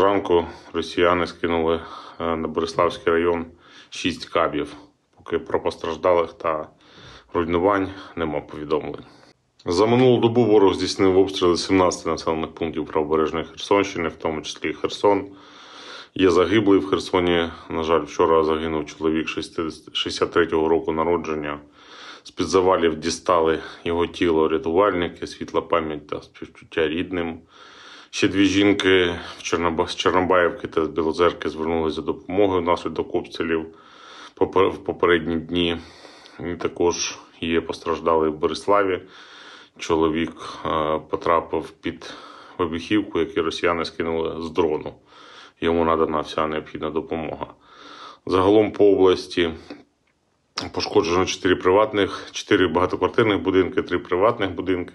Зранку росіяни скинули е, на Бориславський район 6 кабів. Поки про постраждалих та руйнувань нема повідомлень. За минулу добу ворог здійснив обстріли 17 населених пунктів правобережної Херсонщини, в тому числі і Херсон. Є загиблий в Херсоні. На жаль, вчора загинув чоловік 63-го року народження. З під завалів дістали його тіло рятувальники, світла пам'ять та співчуття рідним. Ще дві жінки з Чорнобаївки та з Білозерки звернулися за допомогою внаслідок обстрілів в попередні дні. І Також є постраждали в Бориславі. Чоловік е, потрапив під вибухівку, яку росіяни скинули з дрону. Йому надана вся необхідна допомога. Загалом по області пошкоджено 4 приватних, 4 багатоквартирних будинки, 3 приватних будинки.